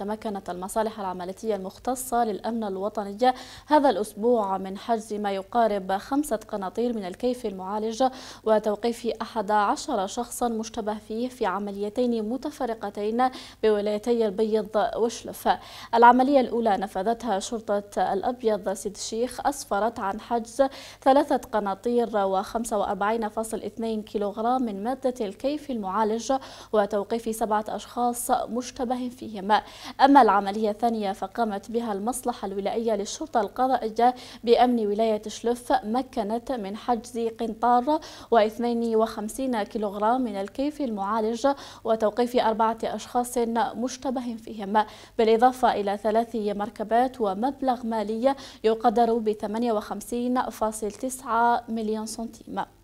تمكنت المصالح العملية المختصة للأمن الوطني هذا الأسبوع من حجز ما يقارب خمسة قناطير من الكيف المعالج وتوقيف 11 شخصا مشتبه فيه في عمليتين متفرقتين بولايتي البيض وشلف العملية الأولى نفذتها شرطة الأبيض سيد الشيخ أسفرت عن حجز ثلاثة قناطير و45.2 كيلوغرام من مادة الكيف المعالج وتوقيف سبعة أشخاص مشتبه فيهم أما العملية الثانية فقامت بها المصلحة الولائية للشرطة القضائية بأمن ولاية شلف مكنت من حجز قنطار و52 كيلوغرام من الكيف المعالج وتوقيف أربعة أشخاص مشتبه فيهم بالإضافة إلى ثلاث مركبات ومبلغ مالي يقدر ب 58.9 مليون سنتيم